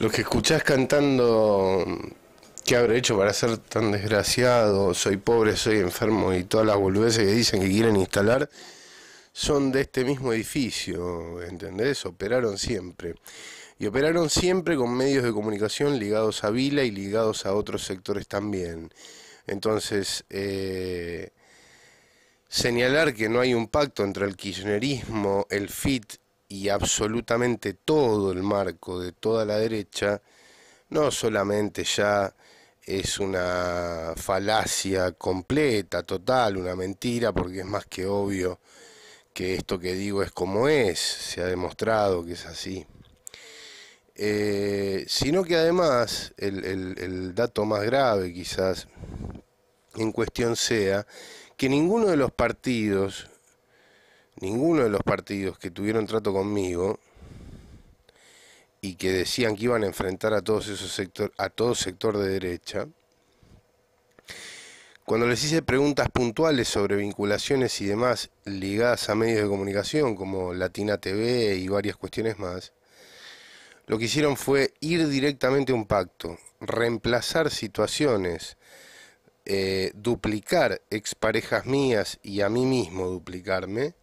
Los que escuchás cantando, ¿qué habré hecho para ser tan desgraciado? Soy pobre, soy enfermo y todas las boludeces que dicen que quieren instalar son de este mismo edificio, ¿entendés? Operaron siempre. Y operaron siempre con medios de comunicación ligados a Vila y ligados a otros sectores también. Entonces, eh, señalar que no hay un pacto entre el kirchnerismo, el FIT y absolutamente todo el marco de toda la derecha no solamente ya es una falacia completa, total, una mentira, porque es más que obvio que esto que digo es como es, se ha demostrado que es así. Eh, sino que además el, el dato más grave quizás en cuestión sea que ninguno de los partidos ninguno de los partidos que tuvieron trato conmigo y que decían que iban a enfrentar a todos esos sector, a todo sector de derecha, cuando les hice preguntas puntuales sobre vinculaciones y demás ligadas a medios de comunicación como Latina TV y varias cuestiones más, lo que hicieron fue ir directamente a un pacto, reemplazar situaciones, eh, duplicar exparejas mías y a mí mismo duplicarme,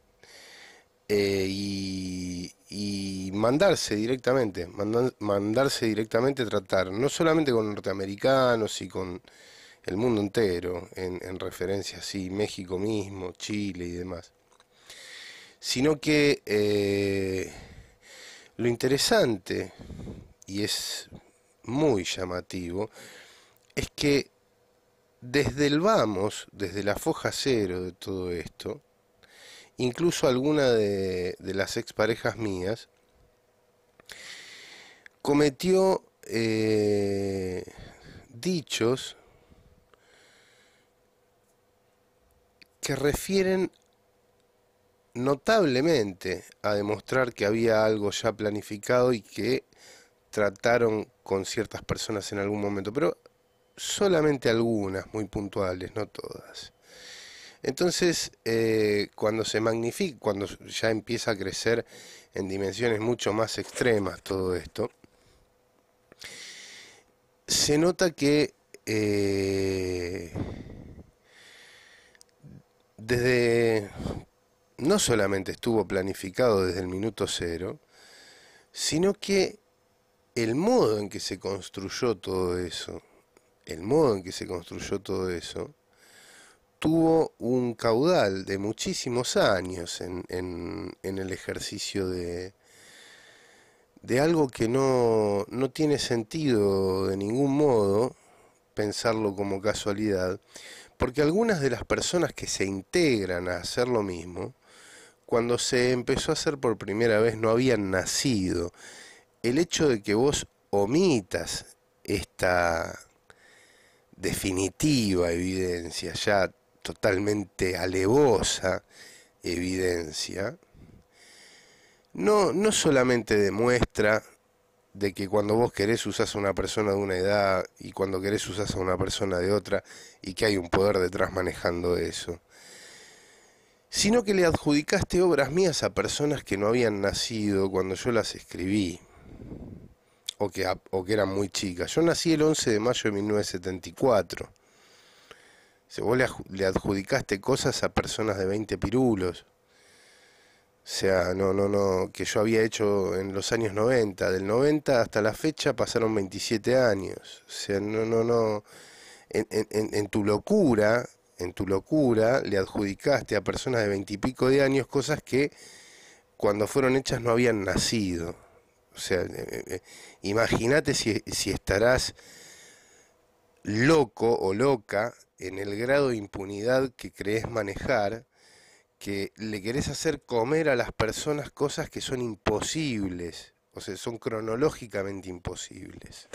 eh, y, mandarse directamente, mandarse directamente a tratar, no solamente con norteamericanos y con el mundo entero, en, referencia así, México mismo, Chile y demás, sino que eh, lo interesante, y es muy llamativo, es que desde el vamos, desde la foja cero de todo esto, incluso alguna de, las exparejas mías, cometió eh, dichos que refieren notablemente a demostrar que había algo ya planificado y que trataron con ciertas personas en algún momento, pero solamente algunas, muy puntuales, no todas. Entonces, eh, cuando se magnifica, cuando ya empieza a crecer en dimensiones mucho más extremas todo esto, se nota que eh, desde no solamente estuvo planificado desde el minuto cero, sino que el modo en que se construyó todo eso, el modo en que se construyó todo eso, tuvo un caudal de muchísimos años en, el ejercicio de, de algo que no, no tiene sentido de ningún modo pensarlo como casualidad, porque algunas de las personas que se integran a hacer lo mismo, cuando se empezó a hacer por primera vez no habían nacido. El hecho de que vos omitas esta definitiva evidencia ya totalmente alevosa evidencia, no, no solamente demuestra de que cuando vos querés usás a una persona de una edad y cuando querés usás a una persona de otra y que hay un poder detrás manejando eso, sino que le adjudicaste obras mías a personas que no habían nacido cuando yo las escribí o que, o que eran muy chicas. Yo nací el 11 de mayo de 1974 vos le adjudicaste cosas a personas de 20 pirulos. O sea, no, no, no, que yo había hecho en los años 90. Del 90 hasta la fecha pasaron 27 años. O sea, no, no, no. En, tu locura, en tu locura, le adjudicaste a personas de 20 y pico de años cosas que cuando fueron hechas no habían nacido. O sea, eh, eh, eh, imagínate si, si estarás loco o loca en el grado de impunidad que crees manejar, que le querés hacer comer a las personas cosas que son imposibles, o sea, son cronológicamente imposibles.